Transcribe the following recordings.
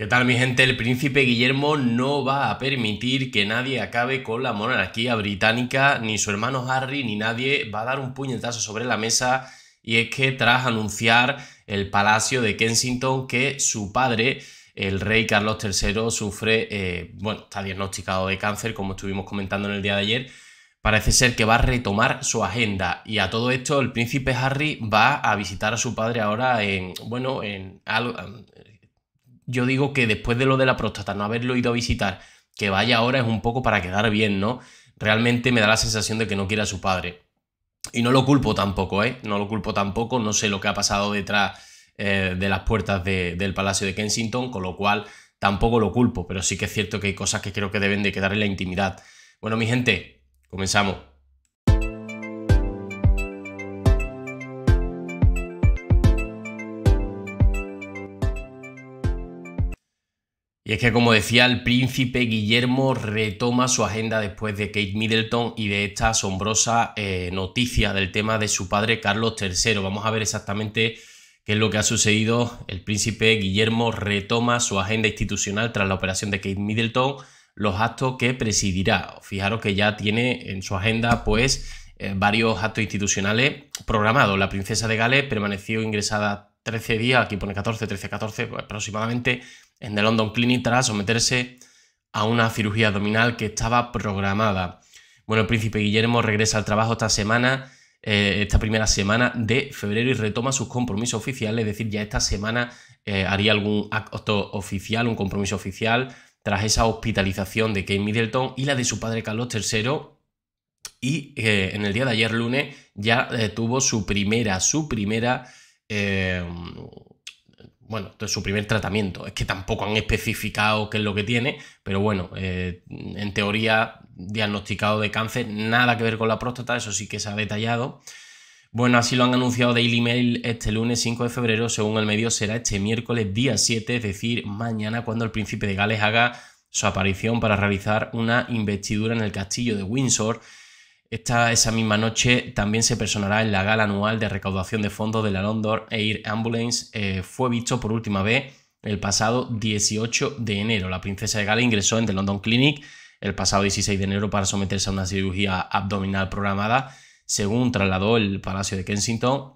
¿Qué tal mi gente? El príncipe Guillermo no va a permitir que nadie acabe con la monarquía británica, ni su hermano Harry, ni nadie va a dar un puñetazo sobre la mesa y es que tras anunciar el Palacio de Kensington que su padre, el rey Carlos III, sufre, eh, bueno, está diagnosticado de cáncer, como estuvimos comentando en el día de ayer, parece ser que va a retomar su agenda. Y a todo esto, el príncipe Harry va a visitar a su padre ahora en, bueno, en, yo digo que después de lo de la próstata, no haberlo ido a visitar, que vaya ahora es un poco para quedar bien, ¿no? Realmente me da la sensación de que no quiere a su padre. Y no lo culpo tampoco, ¿eh? No lo culpo tampoco, no sé lo que ha pasado detrás eh, de las puertas del Palacio de Kensington, con lo cual tampoco lo culpo, pero sí que es cierto que hay cosas que creo que deben de quedar en la intimidad. Bueno, mi gente, comenzamos. Y es que, como decía, el príncipe Guillermo retoma su agenda después de Kate Middleton y de esta asombrosa eh, noticia del tema de su padre Carlos III. Vamos a ver exactamente qué es lo que ha sucedido. El príncipe Guillermo retoma su agenda institucional tras la operación de Kate Middleton, los actos que presidirá. Fijaros que ya tiene en su agenda, pues, eh, varios actos institucionales programados. La princesa de Gales permaneció ingresada 13 días, aquí pone 14, 13, 14 aproximadamente en The London Clinic tras someterse a una cirugía abdominal que estaba programada. Bueno, el príncipe Guillermo regresa al trabajo esta semana, eh, esta primera semana de febrero y retoma sus compromisos oficiales, es decir, ya esta semana eh, haría algún acto oficial, un compromiso oficial, tras esa hospitalización de Kate Middleton y la de su padre Carlos III. Y eh, en el día de ayer lunes ya tuvo su primera, su primera bueno, este es su primer tratamiento. Es que tampoco han especificado qué es lo que tiene, pero bueno, eh, en teoría diagnosticado de cáncer, nada que ver con la próstata, eso sí que se ha detallado. Bueno, así lo han anunciado Daily Mail este lunes 5 de febrero, según el medio será este miércoles día 7, es decir, mañana cuando el príncipe de Gales haga su aparición para realizar una investidura en el castillo de Windsor esta, esa misma noche también se personará en la gala anual de recaudación de fondos de la London Air Ambulance. Eh, fue visto por última vez el pasado 18 de enero. La princesa de Gales ingresó en The London Clinic el pasado 16 de enero para someterse a una cirugía abdominal programada. Según trasladó el Palacio de Kensington,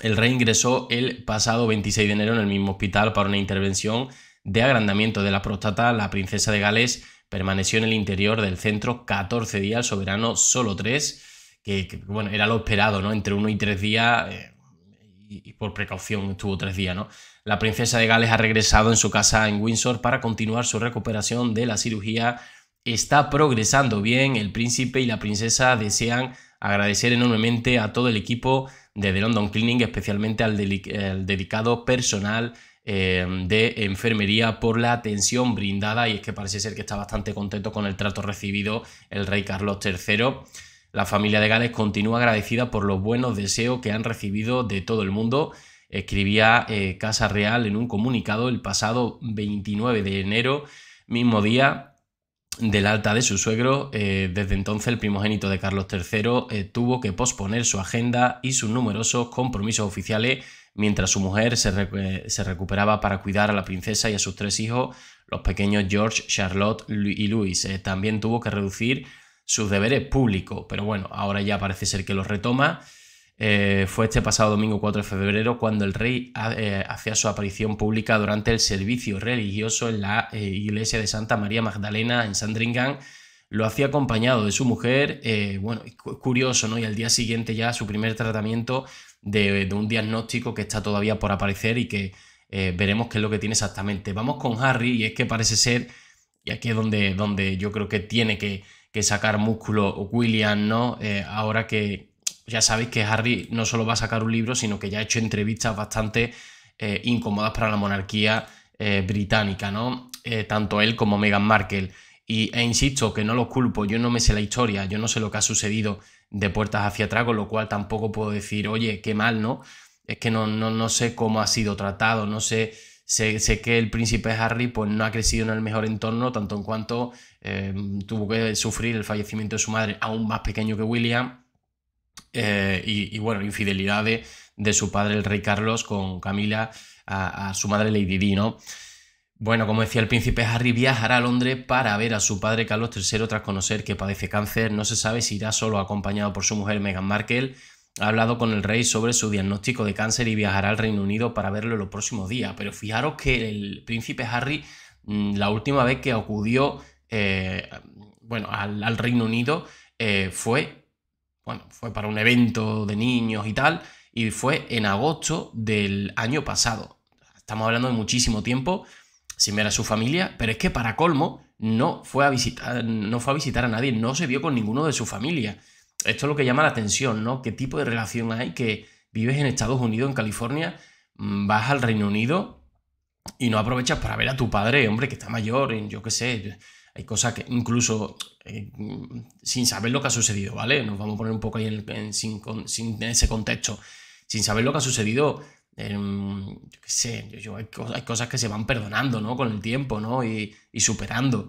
el rey ingresó el pasado 26 de enero en el mismo hospital para una intervención de agrandamiento de la próstata. La princesa de Gales Permaneció en el interior del centro 14 días, el soberano solo 3, que, bueno, era lo esperado, ¿no? Entre 1 y 3 días, eh, y, por precaución estuvo 3 días, ¿no? La princesa de Gales ha regresado en su casa en Windsor para continuar su recuperación de la cirugía. Está progresando bien, el príncipe y la princesa desean agradecer enormemente a todo el equipo de The London Clinic, especialmente al dedicado personal Em, de enfermería por la atención brindada y es que parece ser que está bastante contento con el trato recibido el rey Carlos III. La familia de Gales continúa agradecida por los buenos deseos que han recibido de todo el mundo, escribía eh, Casa Real en un comunicado el pasado 29 de enero, mismo día del alta de su suegro. Eh, desde entonces el primogénito de Carlos III eh, tuvo que posponer su agenda y sus numerosos compromisos oficiales Mientras su mujer se, eh, se, recuperaba para cuidar a la princesa y a sus tres hijos, los pequeños George, Charlotte y Louis, eh, también tuvo que reducir sus deberes públicos, pero bueno, ahora ya parece ser que los retoma. Eh, fue este pasado domingo 4 de febrero cuando el rey hacía su aparición pública durante el servicio religioso en la iglesia de Santa María Magdalena en Sandringham. Lo hacía acompañado de su mujer, bueno, curioso, ¿no? Y al día siguiente ya su primer tratamiento de, un diagnóstico que está todavía por aparecer y que eh, veremos qué es lo que tiene exactamente. Vamos con Harry y es que parece ser, y aquí es donde, donde yo creo que tiene que, sacar músculo William, ¿no? Eh, ahora que ya sabéis que Harry no solo va a sacar un libro, sino que ya ha hecho entrevistas bastante eh, incómodas para la monarquía británica, ¿no? tanto él como Meghan Markle. Y, e insisto, que no los culpo, yo no me sé la historia, yo no sé lo que ha sucedido de puertas hacia atrás, con lo cual tampoco puedo decir, oye, qué mal, ¿no? Es que no, no, sé cómo ha sido tratado, no sé, sé, que el príncipe Harry pues, no ha crecido en el mejor entorno, tanto en cuanto eh, tuvo que sufrir el fallecimiento de su madre, aún más pequeño que William, eh, y, bueno, infidelidades de, su padre, el rey Carlos, con Camila, a, su madre Lady Di, ¿no? Bueno, como decía el príncipe Harry, viajará a Londres para ver a su padre Carlos III tras conocer que padece cáncer. No se sabe si irá solo acompañado por su mujer Meghan Markle. Ha hablado con el rey sobre su diagnóstico de cáncer y viajará al Reino Unido para verlo en los próximos días. Pero fijaros que el príncipe Harry, mm, la última vez que acudió eh, bueno, al, Reino Unido, eh, fue, bueno, fue para un evento de niños y tal, y fue en agosto del año pasado. Estamos hablando de muchísimo tiempo sin ver a su familia, pero es que para colmo no fue a visitar, no fue a, visitar a nadie, no se vio con ninguno de su familia. Esto es lo que llama la atención, ¿no? ¿Qué tipo de relación hay que vives en Estados Unidos, en California, mm, vas al Reino Unido y no aprovechas para ver a tu padre, hombre, que está mayor, en, yo qué sé, hay cosas que incluso eh, mm, sin saber lo que ha sucedido, ¿vale? Nos vamos a poner un poco ahí en, sin ese contexto. Sin saber lo que ha sucedido, Em, yo qué sé, hay, cosas, que se van perdonando, ¿no? Con el tiempo, ¿no? Y, superando.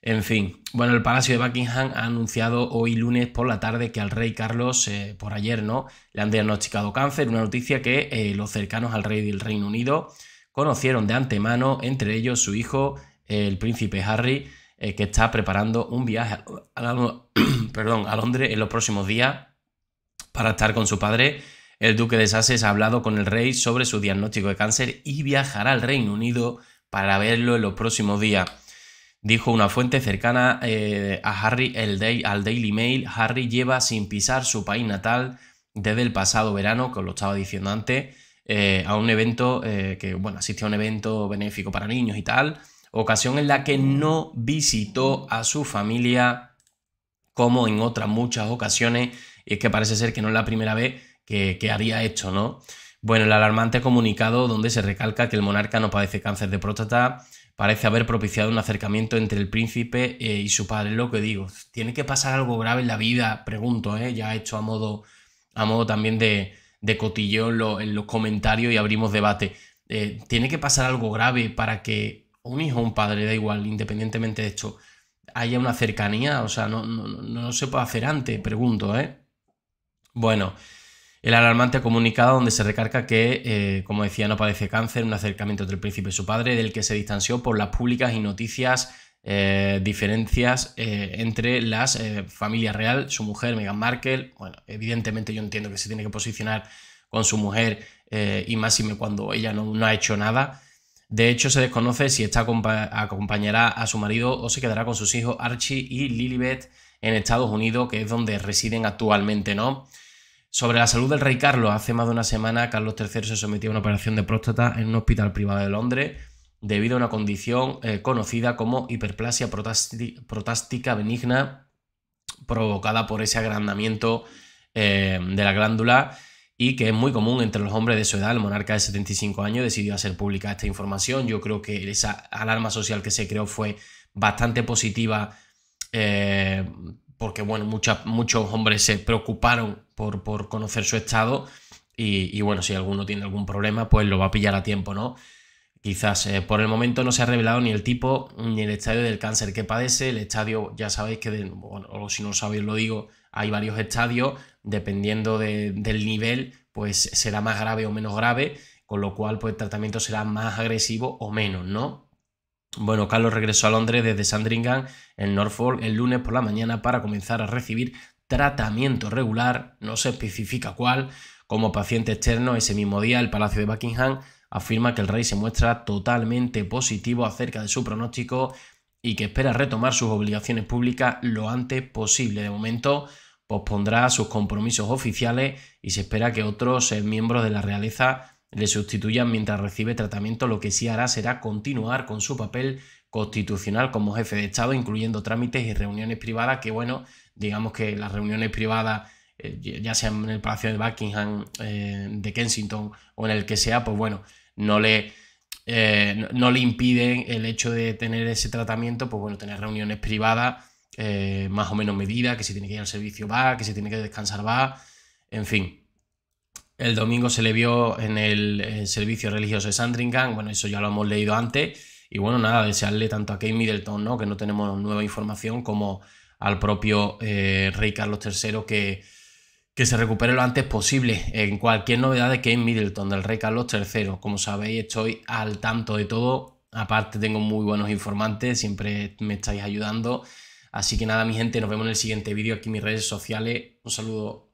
En fin, bueno, el Palacio de Buckingham ha anunciado hoy lunes por la tarde que al rey Carlos, eh, por ayer, ¿no? Le han diagnosticado cáncer, una noticia que eh, los cercanos al rey del Reino Unido conocieron de antemano, entre ellos su hijo, el príncipe Harry, eh, que está preparando un viaje perdón, a Londres en los próximos días para estar con su padre el duque de Sussex ha hablado con el rey sobre su diagnóstico de cáncer y viajará al Reino Unido para verlo en los próximos días. Dijo una fuente cercana eh, a Harry el al Daily Mail, Harry lleva sin pisar su país natal desde el pasado verano, que os lo estaba diciendo antes, eh, a un evento eh, que, bueno, asistió a un evento benéfico para niños y tal, ocasión en la que no visitó a su familia como en otras muchas ocasiones, y es que parece ser que no es la primera vez que, haría había hecho, ¿no? Bueno, el alarmante comunicado donde se recalca que el monarca no padece cáncer de próstata parece haber propiciado un acercamiento entre el príncipe eh, y su padre. Lo que digo, tiene que pasar algo grave en la vida, pregunto, ¿eh? ya hecho a modo, a modo también de, de en, los comentarios y abrimos debate. Eh, tiene que pasar algo grave para que un hijo o un padre, da igual, independientemente de esto, haya una cercanía, o sea, no, no, no se puede hacer antes, pregunto, ¿eh? Bueno, el alarmante comunicado donde se recarga que, eh, como decía, no padece cáncer, un acercamiento entre el príncipe y su padre, del que se distanció por las públicas y noticias eh, diferencias eh, entre las familia real, su mujer, Meghan Markle. Bueno, evidentemente yo entiendo que se tiene que posicionar con su mujer y más me cuando ella no, ha hecho nada. De hecho, se desconoce si esta acompañará a su marido o se quedará con sus hijos Archie y Lilibet en Estados Unidos, que es donde residen actualmente, ¿no? Sobre la salud del rey Carlos, hace más de una semana Carlos III se sometió a una operación de próstata en un hospital privado de Londres debido a una condición eh, conocida como hiperplasia protástica benigna provocada por ese agrandamiento eh, de la glándula y que es muy común entre los hombres de su edad. El monarca de 75 años decidió hacer pública esta información. Yo creo que esa alarma social que se creó fue bastante positiva eh, porque bueno, muchos hombres se preocuparon por, conocer su estado y, bueno, si alguno tiene algún problema, pues lo va a pillar a tiempo, ¿no? Quizás eh, por el momento no se ha revelado ni el tipo ni el estadio del cáncer que padece. El estadio, ya sabéis que, o si no sabéis, lo digo, hay varios estadios, dependiendo del nivel, pues será más grave o menos grave, con lo cual pues, el tratamiento será más agresivo o menos, ¿no? Bueno, Carlos regresó a Londres desde Sandringham, en Norfolk, el lunes por la mañana para comenzar a recibir tratamiento regular, no se especifica cuál, como paciente externo. Ese mismo día, el Palacio de Buckingham afirma que el rey se muestra totalmente positivo acerca de su pronóstico y que espera retomar sus obligaciones públicas lo antes posible. De momento, pospondrá sus compromisos oficiales y se espera que otros miembros de la realeza le sustituyan mientras recibe tratamiento, lo que sí hará será continuar con su papel constitucional como jefe de Estado, incluyendo trámites y reuniones privadas, que bueno, digamos que las reuniones privadas, eh, ya sean en el Palacio de Buckingham, eh, de Kensington o en el que sea, pues bueno, no le... Eh, no, le impiden el hecho de tener ese tratamiento, pues bueno, tener reuniones privadas más o menos medida, que si tiene que ir al servicio va, que si tiene que descansar va, en fin. El domingo se le vio en el, servicio religioso de Sandringham, bueno, eso ya lo hemos leído antes. Y bueno, nada, desearle tanto a Kate Middleton, ¿no? que no tenemos nueva información, como al propio eh, rey Carlos III que, que se recupere lo antes posible. En cualquier novedad de Kate Middleton, del rey Carlos III, como sabéis, estoy al tanto de todo. Aparte, tengo muy buenos informantes, siempre me estáis ayudando. Así que nada, mi gente, nos vemos en el siguiente vídeo aquí en mis redes sociales. Un saludo.